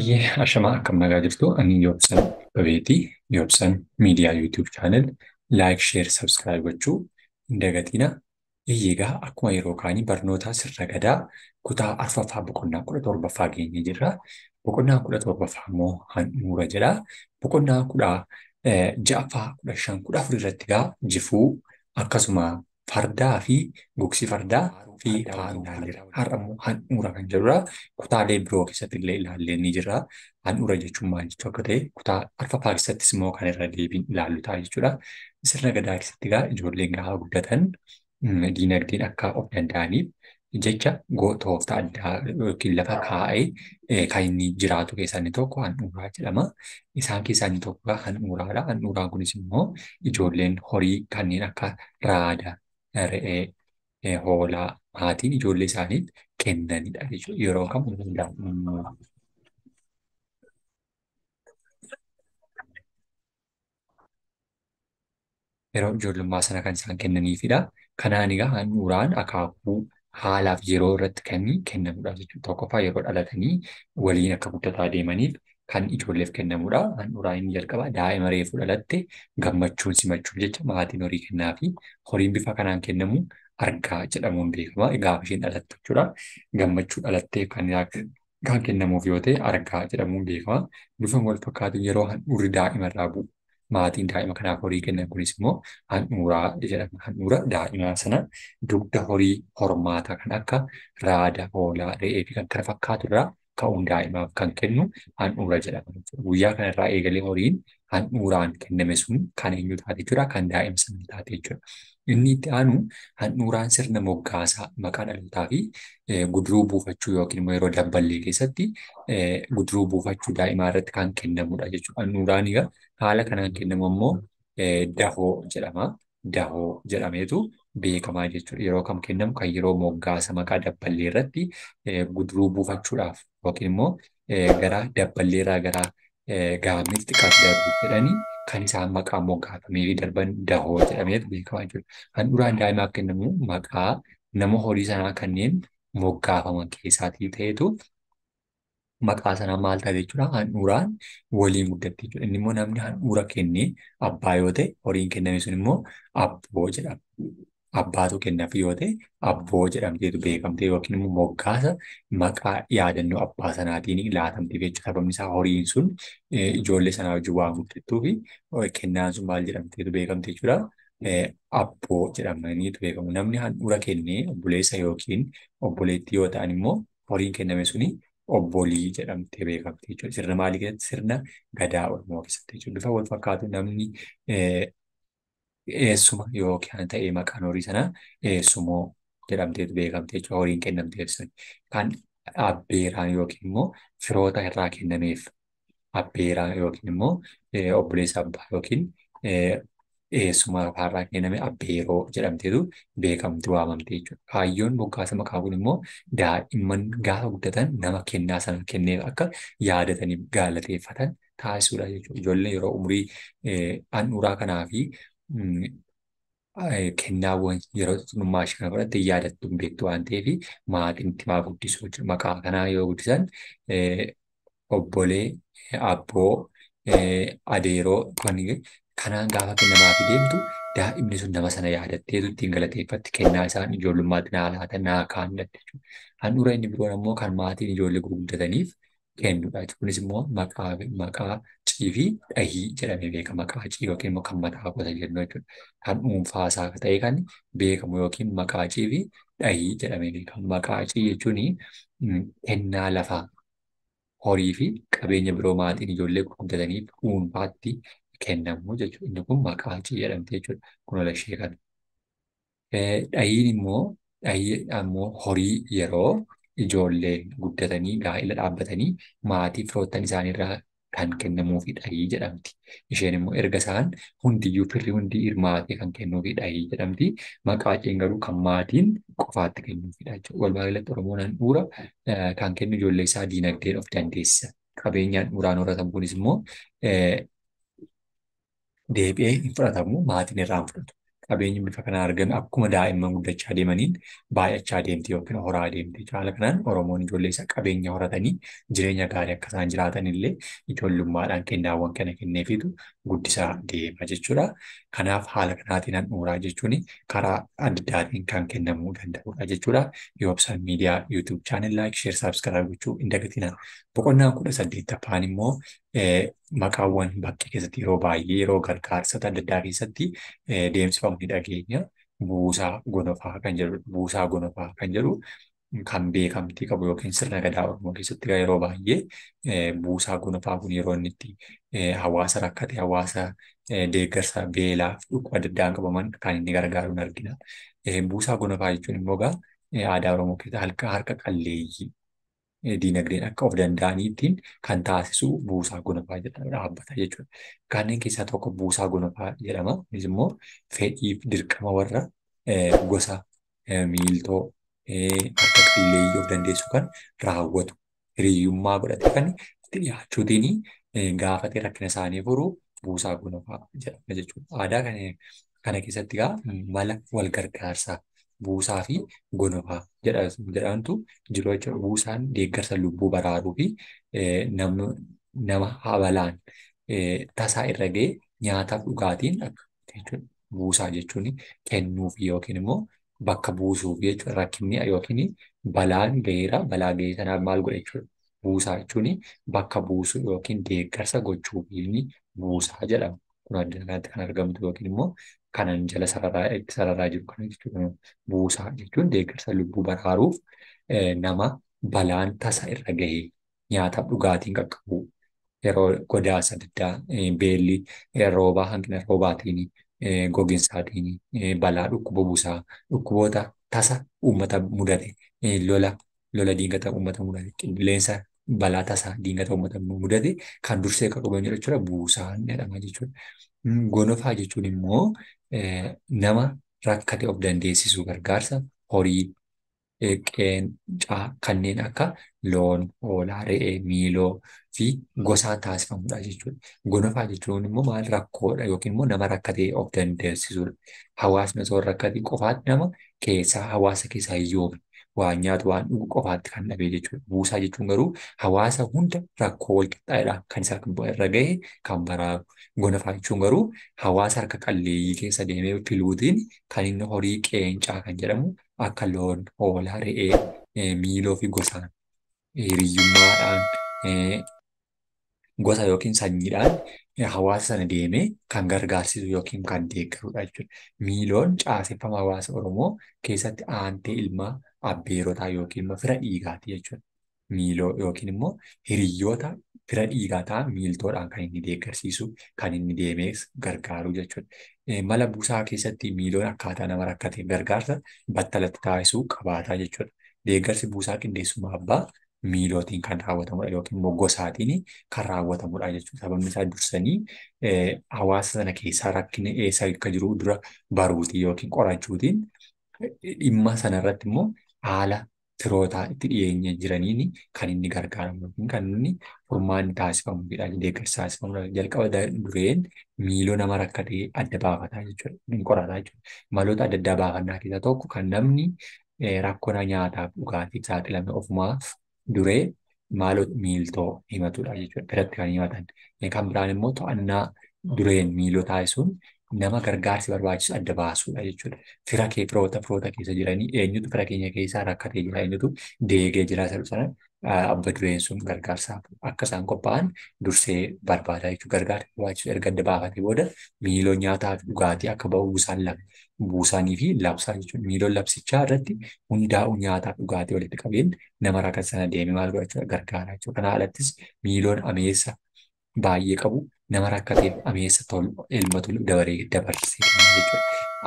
ये क्षमा jirtu राजीव अनि योब्सन beetii yoobsan miidiyaa yuutiyuub chaanel laayik sheer sabskiraayib gochuu hin dagatiina akkuma yeroo kaanii barnoota sirra gadaa kutaa arfafaa boqonnaa eh, kudha torbafaa geenye jirra boqonnaa kudha torbaffaa immoo handhuura jedha boqonnaa kudha afur irratti gaa jifuu akkasuma fardaa fi gogsi fardaa fi haadhuraa jira. Har'a immoo kan jedhudha. Kutaalee biroo keessatti illee ilaallee ni jira. Handhuura jechuun maal jechuu akka ta'e kutaa arfafaa keessattis immoo kan irra deebiin ilaallu ta'a jechuudha. Sirna gadaa keessatti egaa ijoolleen gaafa guddatan mm, diinagdeen akka of danda'aniif jecha tooftaa addaa yookiin lafa kaa'ee e, kan inni jiraatu keessaa inni tokko handhuuraa jedhama. Isaan keessaa inni tokko handhuuraadha. Handhuuraan kunis immoo ijoolleen horii kanneen akka raadaa re'ee, hoolaa maatiin ijoollee isaaniif kennanidha jechuudha. Yeroo kam hundaa'u. Yeroo ijoollummaa sana kan isaan kennaniifidha. Kanaan egaa haadhi uraan akaakuu haalaaf yeroo irratti kan kennamudha jechuudha. Tokkoffaa yeroo dhalatanii waliin akka guddataa deemaniif. kan ijoolleef kennamuudha. Handhuuraan inni jalqaba daa'ima reefu dhalatte gammachuun jecha maatiin horii kennaa fi horiin bifa kanaan kennamu argaa jedhamuun beekama. Gaafa isheen dhalatte jechuudha. Gammachuu dhalattee kan kennamuuf yoo ta'e argaa jedhamuun beekama. wal fakkaatu yeroo handhuurri daa'imarraa bu'u maatiin daa'ima kanaaf horii kennan kunis immoo handhuuraa jedhama. Handhuura daa'ima sana dugda horii hormaata kan akka raada, hoolaa, re'ee fi kan kana fakkaatu irraa ta'uun daa'imaaf kan kennu handhuura jedhama jechuudha. Guyyaa kanarraa eegalee horiin handhuuraan kenname sun kan eenyu taate jechuudha. Kan daa'imsanii taate jechuudha. Inni itti aanu handhuuraan sirna moggaasaa maqaa dhalootaa fi guduruu buufachuu yookiin immoo yeroo dabballee keessatti guduruu buufachuu daa'imaa irratti kan kennamudha jechuudha. Handhuuraan haala kanaan kennamu immoo dahoo jedhama. Dahoo jedhameetu beekamaa jechuudha. Yeroo kam kennamu kan yeroo moggaasa maqaa dabballee irratti guduruu buufachuudhaaf yookiin immoo garaa dabballeerraa gara gaamis xiqqaaf darbu jedhanii kan isaan maqaa immoo darban dahoo jedhamee beekamaa jechuudha. Kan duraan daa'imaaf kennamu maqaa nama horii sanaa kanneen moggaafaman keessaatii ta'etu maqaa sana maal taate jechuudha. Handhuuraan waliin guddatti jechuudha. Inni immoo namni handhuura kennee abbaa yoo ta'e, horiin kenname sun immoo abboo jedhama. abbaatu kennaaf yoo ta'e abboo jedhamteetu beekamte yookiin immoo moggaasa maqaa yaadannoo abbaa sanaatiin jechuudha. Sababni isaa horiin sun eh, ijoollee sanaa wajjin waan fi eh, sun maal jedhamteetu beekamte jechuudha. Eh, abboo jedhamaniitu beekamu. Namni handhuura kennee obboleessa yookiin obboleettii yoo ta'an immoo horiin kenname suni obbolii jedhamtee beekamte jechuudha. Sirna maalii keessatti sirna gadaa Oromoo keessatti jechuudha. Bifa wal fakkaatu namni Eessuma yookaan ta'ee maqaan horii sanaa dhiyeessumoo jedhamteetu jechuudha. sun kan abbeeraan yookiin immoo firoota irraa kennameef abbeeraan yookiin immoo abbaa yookiin kenname abbeeroo jedhamteetu beekamti waamamte jechuudha. Kaayyoon boggaasa maqaa immoo daa'imman gaafa guddatan nama kennaa sana kenneef akka yaadataniif gaalateeffatan taasisuudha jechuudha. Ijoolleen yeroo umurii handhuuraa kanaa fi kennaawwan yeroo xummaa ishee kana fudhatte yaadattuun beektu waan ta'eef maatiin timaa guddisuu jechuudha. Maqaa kanaa yoo guddisan obbolee, abboo, adeeroo kanaan gaafa kennamaa fi deemtu daa'imni sun nama sana yaadattee ittiin galateeffatti kennaa isaan ijoollummaatti naa laata naa kaan jechuudha. Handhuura inni biroon immoo kan maatiin ijoollee gurguddataniif kennudha. Kunis immoo maqaa fi dhahii jedhamee beekama. Qaacii yookiin muka mataa gosa jennuu jechuudha. Kan dhuunfaasaa ta'e kan beekamu yookiin maqaacii fi dhahii jedhamee beekama. Maqaacii jechuun kennaa lafa horii fi qabeenya biroo maatiin ijoollee gurguddatanii dhuunfaatti kennamu jechuudha. Inni kun maqaacii jedhamti jechuudha. Kunoo ishee kana. Dhahiin immoo dhahii ammoo horii yeroo ijoolleen guddatanii gaa'ela dhaabbatanii maatii firootan isaaniirraa kan kennamuufi dhahii jedhamti. Isheen immoo erga isaan hundiyyuu firri hundi hirmaatee kan kennuufi dhahii jedhamti. Maqaasheen garuu kan maatiin qofaatti kennuufidha jechuudha. Walumaa galatti nan handhuura eh, kan kennu ijoollee isaa diinagdeen of dandeessisa. Qabeenyaan uraan horatan kunis immoo eh, deebi'ee hin fudhatamu maatiin irraa hin fudhatu. qabeenya bifa kana argan akkuma daa'imman guddachaa deemaniin baay'achaa deemte yookiin horaa deemte. Caala kanaan Oromoon ijoollee isaa qabeenya horatanii jireenya gaarii akka isaan jiraatan illee ijoollummaadhaan kennaawwan kana kenneefitu guddisaa deema jechuudha. Kanaaf haala kanaatiin an uuraa jechuun karaa addaatiin kan kennamuu danda'udha jechuudha. Yoobsaan miidiyaa yuutuub chaanel laayik sheer saabskiraayib gochuu hin dagatinaa. Boqonnaa kudha saddeettaffaan immoo Eh, maqaawwan bakkee keessatti yeroo baay'ee yeroo gargaarsota adda addaa keessatti eh, deemsifamu ni dhageenya. Buusaa gonofaa kan jedhudha. Buusaa gonofaa kan jedhu kan beekamtii qabu yookiin sirna gadaa Oromoo keessatti yeroo baay'ee eh, buusaa gonofaa kun yeroo inni itti hawaasa rakkate hawaasa deeggarsa beelaa fi dhukkuba adda addaan qabaman kan inni gargaaru ni argina. Buusaa gonofaa jechuun immoo egaa aadaa Oromoo keessaa harka qalleeyyii Eh, diinagdeen akka of danda'aniitiin kan taasisu buusaa gonafaa jedhamu dhaabbata jechuudha. Kanneen keessaa tokko buusaa gonafaa jedhama. Kunis immoo fedhiif dirqama warra eh, gosa eh, miiltoo akka qilleeyyii of dandeessu kan raawwatu hiriyyummaa godhatee kan itti dhiyaachuutiin gaafatee rakkina isaanii furuu buusaa gonafaa jedhama jechuudha. Aadaa kana keessatti mala wal gargaarsaa buusaa fi gonofaa jedhantu jiru jechuudha. Buusaan deeggarsa lubbuu baraaruu fi eh, nama habalaan eh, tasaa irra ga'ee nyaataaf dhugaatiin jechuudha. Buusaa jechuun kennuuf yookiin immoo bakka buusuuf jechuudha. Rakkinni yookiin balaan ga'eera. Balaa ga'ee sanaaf maal godha jechuudha? Buusaa jechuun bakka buusuu yookiin deeggarsa gochuuf buusaa jedhama. Kun adda kanatti kan argamtu yookiin immoo kanan jala sararaa jiru kana jechuudha. Buusaa jechuun deeggarsa lubbuu baraaruuf e, nama balaan tasa irra gahee nyaataaf dhugaatiin qaqqabu yeroo godaansa addaa e, beelli e, roobaa hangina roobaatiin goginsaatiin balaa dhukkuba buusaa dhukkuboota tasa ummata mudate lola lola diingata ummata mudate qilleensa balaa tasaa diingata uummata mudate kan dursee qaqqaban jechuudha buusaa jedhama jechuudha. Hmm, gonofaa jechuun immoo Eh, nama rakkate of dandeessisu gargaarsa horii, eh, qeencaa kanneen akka loon, hoolaa, re'ee, miiloo fi gosaan taasifamudha jechuudha. Gonofaa jechuun immoo maal rakkoodha yookiin immoo nama rakkatee of dandeessisudha. Hawaasni osoo rakkati qofaatti nama hawaasa keessaa hin waa nyaatu, waan dhugu qofaatti kan dhabe jechuudha. Buusaa jechuun garuu hawaasa hunda rakkoo walqixxaa'eedhaan kan isa irra gahe kan baraaru. Gonafaa jechuun garuu hawaasa harka qalleeyyii keessa deemee filuutiin kan inni horii qeencaa kan jedhamu akka loon, hoolaa, re'ee, miiloo fi gosaan hiriyyummaadhaan gosa yookiin sanyiidhaan hawaasa sana deemee kan gargaarsisu yookiin kan deeggarudha jechuudha. Miiloon caaseffama hawaasa Oromoo keessatti aantee ilma abbeerotaa yookiin immoo fira dhiigaati jechuudha. Miiloo yookiin immoo hiriyoota fira dhiigaa ta'an miiltoodhaan kan inni deeggarsiisu, kan inni deemee gargaaru jechuudha. Mala buusaa keessatti miiloon akkaataa nama rakkatee gargaarsa battalatti taasisuu qabaataa jechuudha. Deeggarsi buusaa qindeessummaa abbaa miilootiin kan raawwatamudha yookiin immoo gosaatiin kan raawwatamudha jechuudha. Sababni isaa dursanii e, hawaasa sana keessaa rakkinni eessa akka jiru dura baruutiin yookiin qorachuutiin e, dhimma sanarratti immoo haala tirootaa itti dhiyeenya jiraniin kan inni gargaaramu yookiin kan inni furmaanni taasifamudha. Deeggarsi taasifamudha. Jalqaba dureen miiloo nama rakkatee adda baafataa jechuudha. Inni qorataa jechuudha. Maloota adda addaa baafannaa keessaa tokko kan namni e, rakkoona nyaataaf dhugaatiif saaxilame ofumaaf duree maalot miiltoo himatudha jechuudha. Biratti kan himatan. Kan biraan immoo to'annaa dureen miiloo taasisuun e nama gargaarsi barbaachisu adda baasuudha jechuudha. Fira kee firoota firoota keessa jiranii eenyutu fira keenya keessaa rakkatee jira eenyutu deegee jira sana sana abba dureen sun gargaarsaaf akka isaan qophaa'an dursee barbaada jechuudha. Gargaarsi barbaachisu erga adda baafatee booda miiloo nyaataa fi dhugaatii akka ba'u isaan buusanii fi labsaa jechuudha. Miiloon labsichaa irratti hundaa'u nyaataa fi dhugaatii walitti qabeen nama rakkata sana deemee maal godhachuudha gargaara jechuudha. Kanaa alattis miiloon ameessa baay'ee qabu nama rakkateef ameessa ilmatu dabaree dabarsee kennaa jechuudha.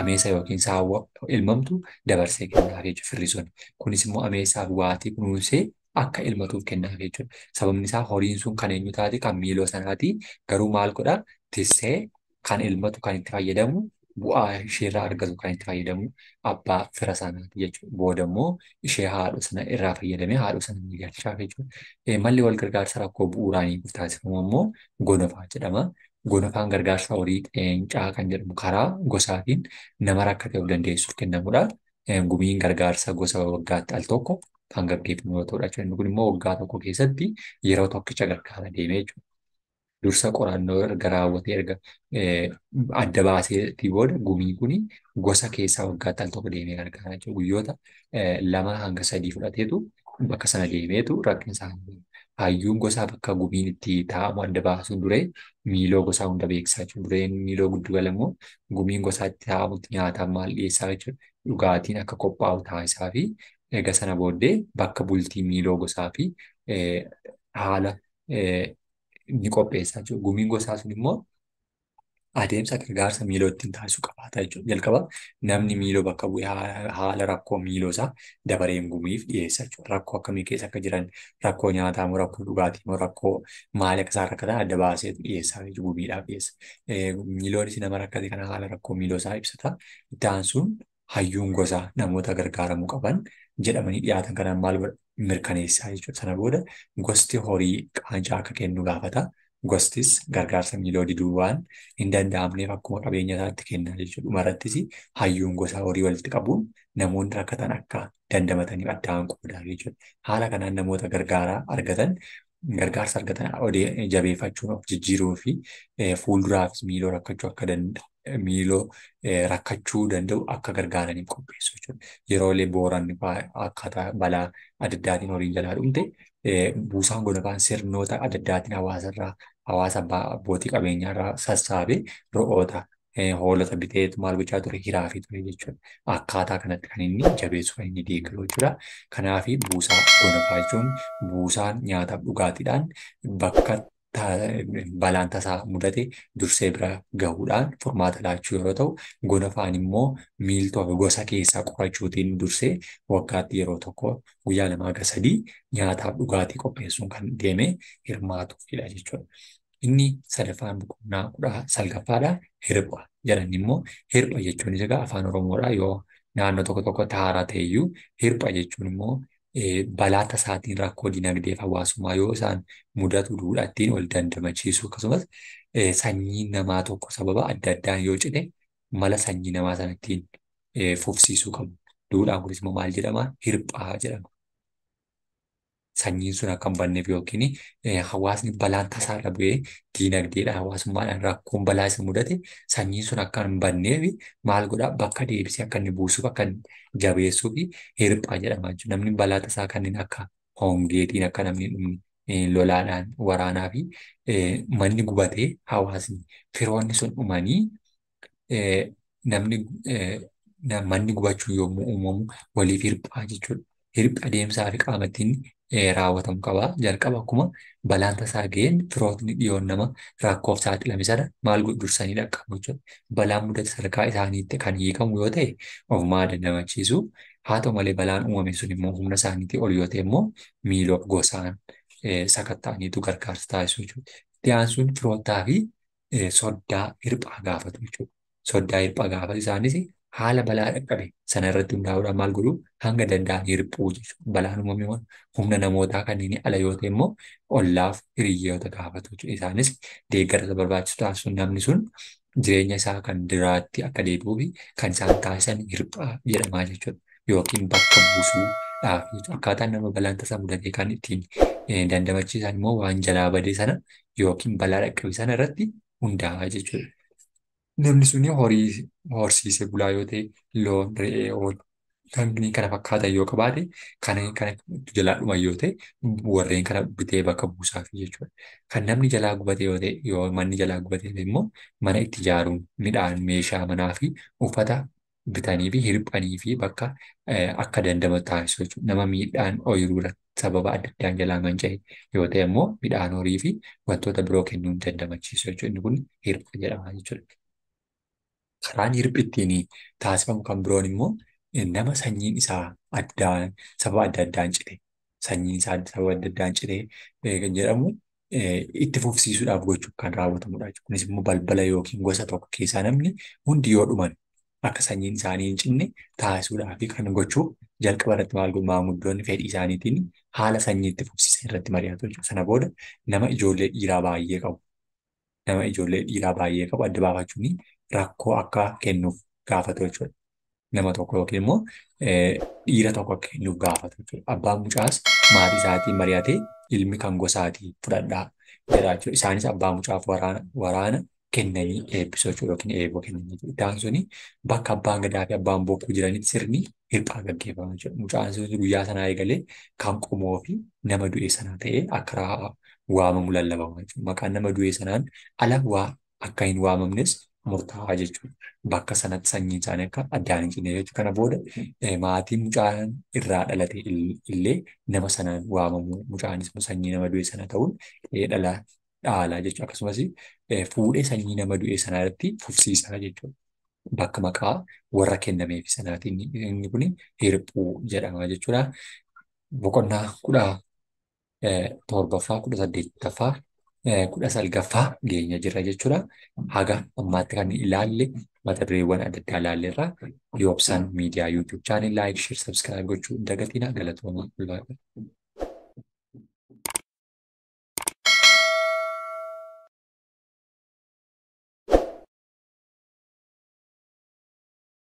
Ameessa yookiin saawwa ilmamtu dabarsee kennaaf jechuudha Kunis immoo ameessaaf waatii kunuunsee akka ilmatuuf kennaaf jechuudha. Sababni isaa horiin sun kan eenyu taate kan miiloo sanaati. Garuu maal godhaa tissee kan ilmatu kan itti fayyadamu bu'aa isheerraa argatu kan itti fayyadamu abbaa fira sanaati jechuudha. Booda immoo ishee haadha sana irraa fayyadamee haadha sana miidhagsaaf jechuudha. Malli wal gargaarsa rakkoo bu'uuraanii taasifamu immoo gonofaa jedhama. Gonofaan gargaarsa horii qeencaa kan jedhamu karaa gosaatiin nama rakka ta'e of dandeessuuf kennamudha. Gumiin gargaarsa gosa waggaatti al tokko kan gaggeeffamu yoo ta'udha. Kun immoo waggaa tokko keessatti yeroo tokkicha gargaara deemee jechuudha. dursa qorannoo erga raawwatee erga eh, adda baaseetii booda gumiin kuni gosa keessaa waggaatti al tokko deemee argaa jechuudha. Guyyoota eh, lama hanga sadii fudhateetu bakka sana deemeetu rakkinsa hayyuun gosa bakka gumiin itti taa'amu adda baasuun duree miiloo gosa hunda beeksisaa jechuudha. Dureen miiloo giddugala immoo gumiin gosa itti taa'amutti nyaataan maal dhiyeessaa jechuudha. Dhugaatiin akka qophaa'u taasisaa fi erga sana booddee bakka bultii miiloo gosaa fi eh, haala ni qopheessaa jechuudha. Gumiin gosaa sun immoo adeemsa gargaarsa miiloo ittiin taasisu qabaata jechuudha. Jalqaba namni miiloo bakka bu'e haala rakkoo miiloosaa dabareen gumiif dhiyeessa jechuudha. Rakkoo akkamii keessa akka jiran, rakkoo nyaataa rakkoo dhugaatii moo isaan rakkatan adda baasee dhiyeessaa rakkate kana haala rakkoo miiloosaa ibsata. namoota gargaaramuu qaban jedhamanii dhiyaatan kanaan maal mirkaneessaa jechuudha. Sana booda gosti horii qaanja akka kennu gaafata. Gostis gargaarsa miila diduu waan hin danda'amneef akkuma qabeenya isaatti kenna jechuudha. Dhumarrattis hayyuun gosa horii walitti qabuun namoonni rakkatan akka dandamataniif addaan qoodaa jechuudha. Haala kanaan namoota gargaaraa argatan gargaarsa argatan jabeeffachuun of jijjiiruu fi e, fuulduraafis miiloo rakkachuu danda'u e, e, rakkachuu danda'u akka gargaaraniif qopheessu jechuudha. Yeroolee booranni akkaataa balaa adda addaatiin horii jalaa dhumte buusaan gonakaan sirnoota adda addaatiin hawaasarraa hawaasa abbootii qabeenyaarraa sassaabee ro'oota Eh, hoolota bitee maal gochaa ture hiraa ture jechuudha. Akkaataa kanatti kan inni jabeessu kan inni deegalu jechuudha. Kanaaf buusaa gonfaa jechuun buusaan nyaataaf dhugaatiidhaan bakka balaan tasaa mudate dursee bira gahuudhaan furmaata laachuu yeroo ta'u, gonfaan immoo miiltota gosa keessaa qorachuutiin dursee waggaatti yeroo tokko guyyaa lamaa hanga sadii nyaataaf dhugaatii qopheessuun kan deeme hirmaatudha jechuudha. Inni sadaffaan boqonnaa kudha salgaffaadhaa hirba jedhan immoo hirba jechuun egaa afaan Oromoodhaa yoo naannoo tokko tokko taaraa ta'e iyyuu hirba jechuun immoo balaa tasaatiin rakkoo dinagdee fi hawaasummaa yoo isaan mudatu duudhaa ittiin wal dandamachiisu akkasumas sanyii namaa tokko sababa adda addaa yoo cite mala sanyii namaa sana ittiin fufsiisuu qabu. Duudhaan kunis maal jedhamaa? Hirphaa jedhama. Sanyiin sun akka hin banneef yookiin eh, hawaasni balaan tasaa irra bu'ee diinagdeedha hawaasummaadhaan rakkoon balaa isa mudate sanyiin sun akka hin banneef maal godhaa bakka deebisee akka inni buusuuf akka jabeessuu fi hirphaa jedhama jechuudha. Namni balaa tasaa kanneen akka hongeetiin akka namni dhumne eh, lolaadhaan waraanaa fi eh, manni gubatee hawaasni firoonni sun dhumanii namni manni gubachuun yommuu uumamu waliif hirphaa jechuudha. Hirpha adeemsaa fi qaama raawwatamu qabaa Jalqaba akkuma balaan tasaa ga'een firootni dhiyoon nama rakkoof saaxilame sana maal dursanii dhaqqabu jechuudha. Balaan mudata sadarkaa isaaniitti kan hiikamu yoo ta'e ofumaa dandamachiisu. Haa ta'u malee balaan uumame sun immoo humna isaaniitii ol yoo ta'e immoo miiloof gosaan eh, sakatta'aniitu gargaarsa taasisu jechuudha. Itti aansuun firoottaa fi eh, soddaa hirphaa gaafatu jechuudha. Soddaa hirphaa gaafatu isaanis haala balaa qabe sana irratti hundaa'uudhaan maal godhuu hanga danda'an hirphuu jechuudha. Balaa uumame humna namootaa kanneen ala yoo ta'e immoo ollaaf hiriyyoota gaafatu jechuudha. Isaanis deeggarsa barbaachisu sun namni sun jireenya isaa kan diraatti akka deebi'uu fi kan isaan taasisan hirphaa jedhamaa jechuudha. Yookiin bakka buusuudhaaf akkaataan nama balaan tasaa mudatee kan ittiin eh, dandamachiisan immoo waan jalaa badee sana yookiin balaa dhaqqabe sana irratti hundaa'aa jechuudha. Namni suni horsiise bulaa yoo ta'e, loon, re'ee, hoolaa, kana fakkaatan yoo qabaate kanneen kana jalaa dhuman yoo ta'e, warreen kana bitee bakka buusaafi jechuudha. Kan namni jalaa gubate yoo ta'e, yoo manni jalaa gubate immoo mana itti ijaaruun midhaan, meeshaa manaa fi uffata bitaniifi hirphaniifi bakka e, akka dandamatu jechuudha. Nama miidhaan ooyiruu irratti sababa adda addaan jalaa manca'e yoo ta'e immoo midhaan horiifi wantoota biroo kennuu hin jechuudha. Inni kun hirpha jedhama jechuudha. karaan hirphi taasifamu kan biroon immoo nama sanyiin isaa addaan sababa adda addaan cite sanyiin isaa sababa adda addaan cite kan jedhamu itti fufsiisuudhaaf gochuuf kan raawwatamudha. Kunis immoo balbala yookiin gosa tokko keessaa namni hundi yoo dhuman akka sanyiin isaanii hin cinne taasisuudhaaf kan gochuuf jalqaba irratti maal maamiltoonni fedhii isaaniitiin haala sanyii itti fufsiisan irratti mari'atu Sana booda nama ijoollee dhiiraa baay'ee qabu. Nama ijoollee dhiiraa baay'ee qabu adda baafachuun rakkoo akka kennuuf gaafatu jechuudha. Nama tokko yookiin immoo dhiira tokko akka kennuuf gaafatu Abbaan mucaas maatii isaatiin ilmi kan gosaatii fudhadhaa jedha Isaanis abbaa mucaaf waraana kennanii eebbisuu jechuudha yookiin eeboo kennanii jechuudha. suni bakka abbaan gadaa fi abbaan bokkuu jiranitti sirni hirphaa gaggeeffama jechuudha. Mucaan sunis guyyaa sanaa eegalee kan qomoo fi nama du'e sanaa ta'ee akka waamamu lallabama jechuudha. Maqaan nama du'e sanaan ala akka hin waamamnes murtaa'aa jechuudha. Bakka sanatti sanyiin isaanii akka addaan hin cinne jechuudha. Kana booda eh, maatii mucaan irraa dhalate illee nama sanaan waamamu. Mucaan sanyii nama du'e sana ta'uun eh, dhala dhaalaa jechuudha. Akkasumas eh, fuudhee sanyii nama du'e sanaa irratti fufsiisaa jechuudha. Bakka maqaa warra kennameef sanaatiin inni kun hirphuu jedhama jechuudha. Boqonnaa kudha torbaffaa kudha saddeettaffaa Eh, kudha salgaffaa geenya jira jechuudha. Haga ammaatti kan ilaalle mata dureewwan adda addaa ilaalleerra yoobsan miidiyaa yuutuub chaanel laayik, sheer, sabskiraayib gochuu hin galatoomaa.